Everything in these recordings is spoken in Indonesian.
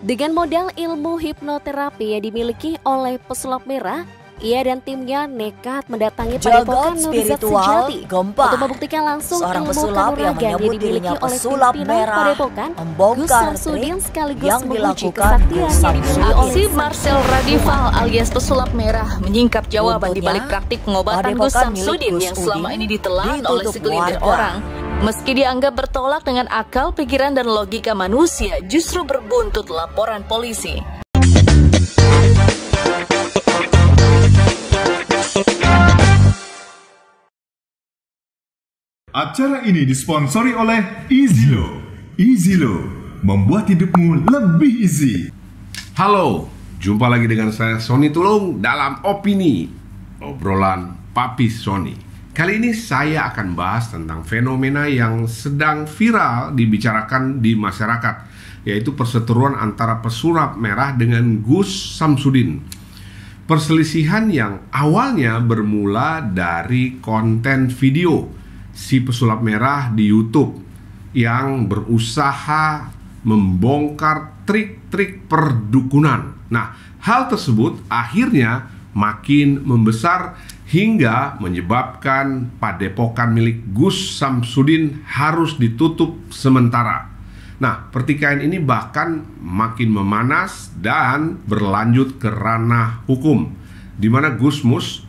Dengan modal ilmu hipnoterapi yang dimiliki oleh pesulap merah, ia dan timnya nekat mendatangi padepokan Nurizat Sejati Gompa. untuk membuktikan langsung Seorang ilmu pesulap yang, yang dimiliki oleh pimpinan merah, padepokan Gus Samsudin sekaligus yang menguji kesaktian dimiliki si Marcel Radival alias pesulap merah menyingkap jawaban di balik praktik pengobatan Gus Samsudin yang selama ini ditelan oleh segelintir orang. Meski dianggap bertolak dengan akal, pikiran, dan logika manusia, justru berbuntut laporan polisi. Acara ini disponsori oleh EasyLo. EasyLo membuat hidupmu lebih easy. Halo, jumpa lagi dengan saya Sony Tulung dalam Opini, obrolan Papi Sony. Kali ini saya akan bahas tentang fenomena yang sedang viral dibicarakan di masyarakat, yaitu perseteruan antara pesulap merah dengan Gus Samsudin. Perselisihan yang awalnya bermula dari konten video si pesulap merah di YouTube yang berusaha membongkar trik-trik perdukunan. Nah, hal tersebut akhirnya makin membesar hingga menyebabkan padepokan milik Gus Samsudin harus ditutup sementara. Nah, pertikaian ini bahkan makin memanas dan berlanjut ke ranah hukum, di mana Gus Mus,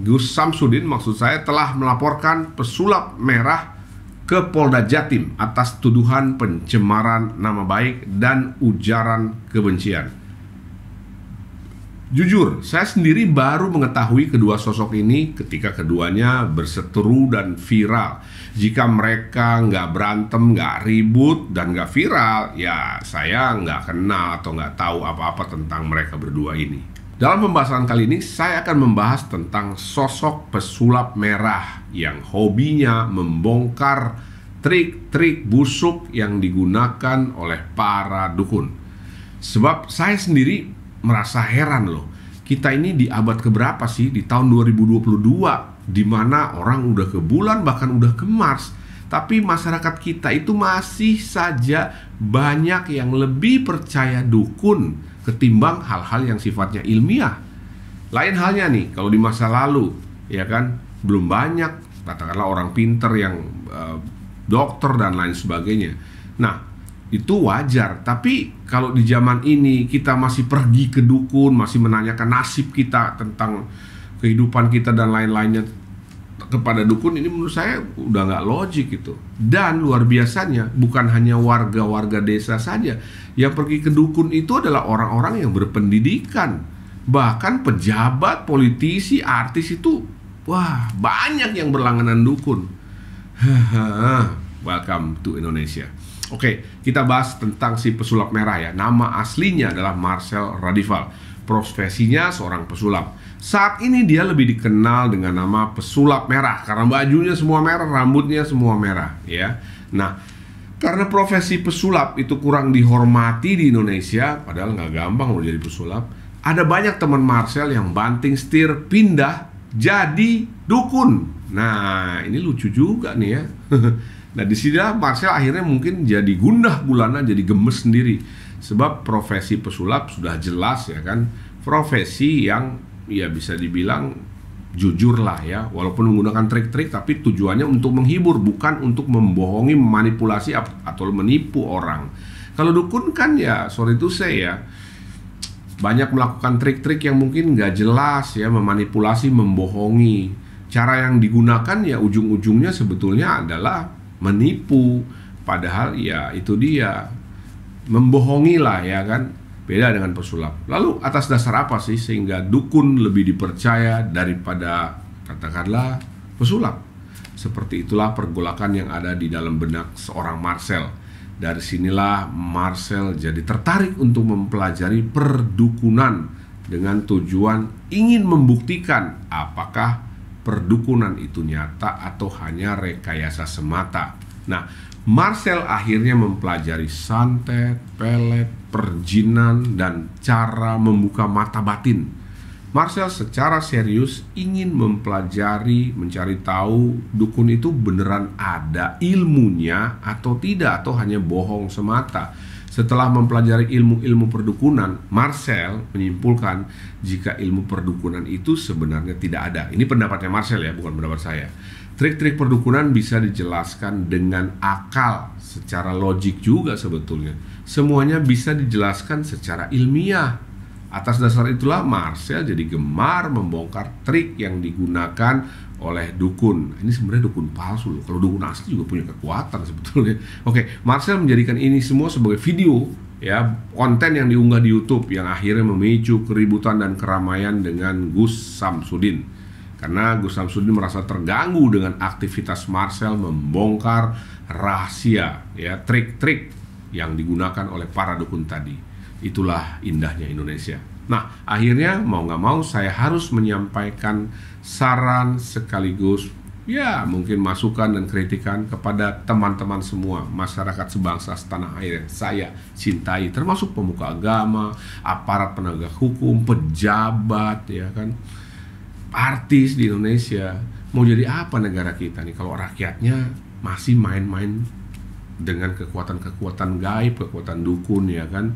Gus Samsudin maksud saya telah melaporkan pesulap merah ke Polda Jatim atas tuduhan pencemaran nama baik dan ujaran kebencian. Jujur, saya sendiri baru mengetahui kedua sosok ini ketika keduanya berseteru dan viral. Jika mereka nggak berantem, nggak ribut, dan nggak viral, ya saya nggak kenal atau nggak tahu apa-apa tentang mereka berdua ini. Dalam pembahasan kali ini, saya akan membahas tentang sosok pesulap merah yang hobinya membongkar trik-trik busuk yang digunakan oleh para dukun. Sebab saya sendiri merasa heran loh. Kita ini di abad keberapa sih? Di tahun 2022, di mana orang udah ke bulan bahkan udah ke Mars. Tapi masyarakat kita itu masih saja banyak yang lebih percaya dukun ketimbang hal-hal yang sifatnya ilmiah. Lain halnya nih, kalau di masa lalu, ya kan, belum banyak katakanlah orang pinter yang uh, dokter dan lain sebagainya. Nah, itu wajar. Tapi kalau di zaman ini kita masih pergi ke dukun, masih menanyakan nasib kita tentang kehidupan kita dan lain-lainnya kepada dukun ini menurut saya udah nggak logik itu. Dan luar biasanya bukan hanya warga-warga desa saja yang pergi ke dukun itu adalah orang-orang yang berpendidikan, bahkan pejabat, politisi, artis itu wah banyak yang berlangganan dukun. Welcome to Indonesia. Oke, kita bahas tentang si pesulap merah ya. Nama aslinya adalah Marcel Radival. Profesinya seorang pesulap. Saat ini dia lebih dikenal dengan nama pesulap merah karena bajunya semua merah, rambutnya semua merah ya. Nah, karena profesi pesulap itu kurang dihormati di Indonesia, padahal nggak gampang loh jadi pesulap. Ada banyak teman Marcel yang banting setir pindah jadi dukun. Nah, ini lucu juga nih ya. Nah di sini Marcel akhirnya mungkin jadi gundah gulana, jadi gemes sendiri. Sebab profesi pesulap sudah jelas ya kan, profesi yang ya bisa dibilang jujur lah ya, walaupun menggunakan trik-trik tapi tujuannya untuk menghibur, bukan untuk membohongi, memanipulasi atau menipu orang. Kalau dukun kan ya sorry itu saya ya, banyak melakukan trik-trik yang mungkin nggak jelas ya memanipulasi membohongi cara yang digunakan ya ujung-ujungnya sebetulnya adalah menipu padahal ya itu dia membohongi lah ya kan beda dengan pesulap lalu atas dasar apa sih sehingga dukun lebih dipercaya daripada katakanlah pesulap seperti itulah pergolakan yang ada di dalam benak seorang Marcel dari sinilah Marcel jadi tertarik untuk mempelajari perdukunan dengan tujuan ingin membuktikan apakah perdukunan itu nyata atau hanya rekayasa semata. Nah, Marcel akhirnya mempelajari santet, pelet, perjinan, dan cara membuka mata batin. Marcel secara serius ingin mempelajari, mencari tahu dukun itu beneran ada ilmunya atau tidak, atau hanya bohong semata setelah mempelajari ilmu-ilmu perdukunan, Marcel menyimpulkan jika ilmu perdukunan itu sebenarnya tidak ada. Ini pendapatnya Marcel ya, bukan pendapat saya. Trik-trik perdukunan bisa dijelaskan dengan akal, secara logik juga sebetulnya. Semuanya bisa dijelaskan secara ilmiah. Atas dasar itulah Marcel jadi gemar membongkar trik yang digunakan oleh dukun. Ini sebenarnya dukun palsu loh. Kalau dukun asli juga punya kekuatan sebetulnya. Oke, Marcel menjadikan ini semua sebagai video ya konten yang diunggah di YouTube yang akhirnya memicu keributan dan keramaian dengan Gus Samsudin. Karena Gus Samsudin merasa terganggu dengan aktivitas Marcel membongkar rahasia ya trik-trik yang digunakan oleh para dukun tadi. Itulah indahnya Indonesia. Nah, akhirnya mau nggak mau saya harus menyampaikan saran sekaligus ya mungkin masukan dan kritikan kepada teman-teman semua masyarakat sebangsa setanah air yang saya cintai termasuk pemuka agama, aparat penegak hukum, pejabat ya kan artis di Indonesia mau jadi apa negara kita nih kalau rakyatnya masih main-main dengan kekuatan-kekuatan gaib, kekuatan dukun ya kan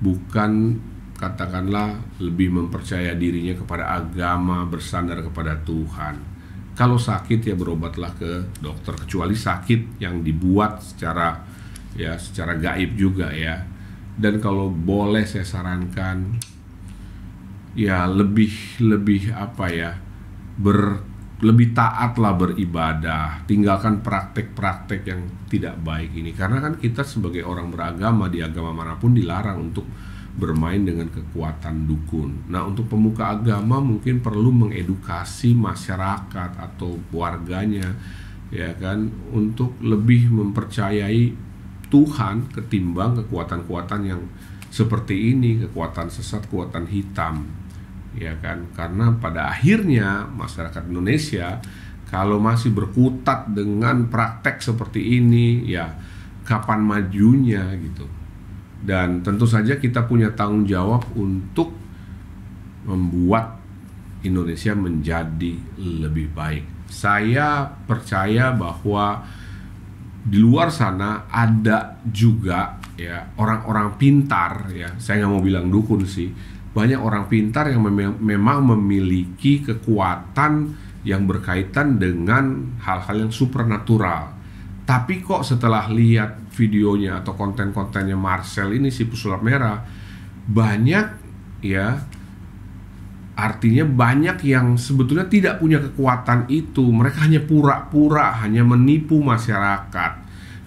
bukan katakanlah lebih mempercaya dirinya kepada agama bersandar kepada Tuhan. Kalau sakit ya berobatlah ke dokter kecuali sakit yang dibuat secara ya secara gaib juga ya. Dan kalau boleh saya sarankan ya lebih lebih apa ya ber lebih taatlah beribadah, tinggalkan praktek-praktek yang tidak baik ini. Karena kan kita sebagai orang beragama di agama manapun dilarang untuk bermain dengan kekuatan dukun. Nah, untuk pemuka agama mungkin perlu mengedukasi masyarakat atau warganya ya kan untuk lebih mempercayai Tuhan ketimbang kekuatan-kekuatan yang seperti ini, kekuatan sesat, kekuatan hitam. Ya kan? Karena pada akhirnya masyarakat Indonesia kalau masih berkutat dengan praktek seperti ini, ya kapan majunya gitu dan tentu saja kita punya tanggung jawab untuk membuat Indonesia menjadi lebih baik. Saya percaya bahwa di luar sana ada juga ya orang-orang pintar ya. Saya nggak mau bilang dukun sih. Banyak orang pintar yang mem memang memiliki kekuatan yang berkaitan dengan hal-hal yang supernatural tapi kok setelah lihat videonya atau konten-kontennya Marcel ini si pesulap merah banyak ya artinya banyak yang sebetulnya tidak punya kekuatan itu. Mereka hanya pura-pura, hanya menipu masyarakat.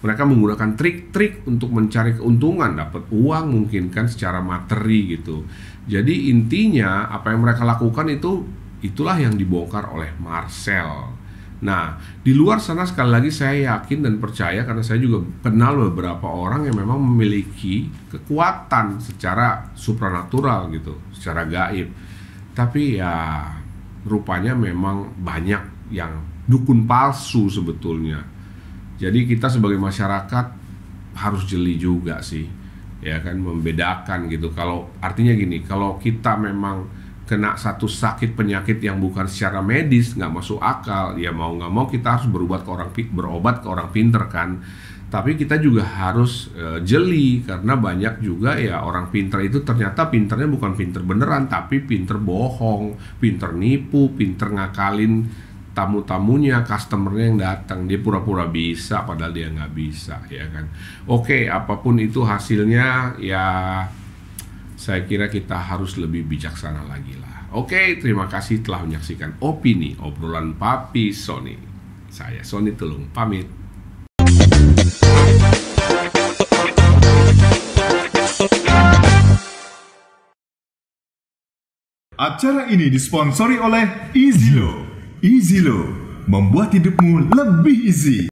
Mereka menggunakan trik-trik untuk mencari keuntungan, dapat uang mungkin kan secara materi gitu. Jadi intinya apa yang mereka lakukan itu itulah yang dibongkar oleh Marcel. Nah, di luar sana sekali lagi saya yakin dan percaya karena saya juga kenal beberapa orang yang memang memiliki kekuatan secara supranatural gitu, secara gaib. Tapi ya rupanya memang banyak yang dukun palsu sebetulnya. Jadi kita sebagai masyarakat harus jeli juga sih. Ya kan membedakan gitu. Kalau artinya gini, kalau kita memang kena satu sakit penyakit yang bukan secara medis nggak masuk akal ya mau nggak mau kita harus berobat ke orang berobat ke orang pinter kan tapi kita juga harus uh, jeli karena banyak juga ya orang pinter itu ternyata pinternya bukan pinter beneran tapi pinter bohong pinter nipu pinter ngakalin tamu-tamunya, customernya yang datang dia pura-pura bisa padahal dia nggak bisa ya kan. Oke, apapun itu hasilnya ya saya kira kita harus lebih bijaksana lagi lah. Oke, terima kasih telah menyaksikan opini obrolan Papi Sony. Saya Sony Telung pamit. Acara ini disponsori oleh EasyLo. EasyLo membuat hidupmu lebih easy.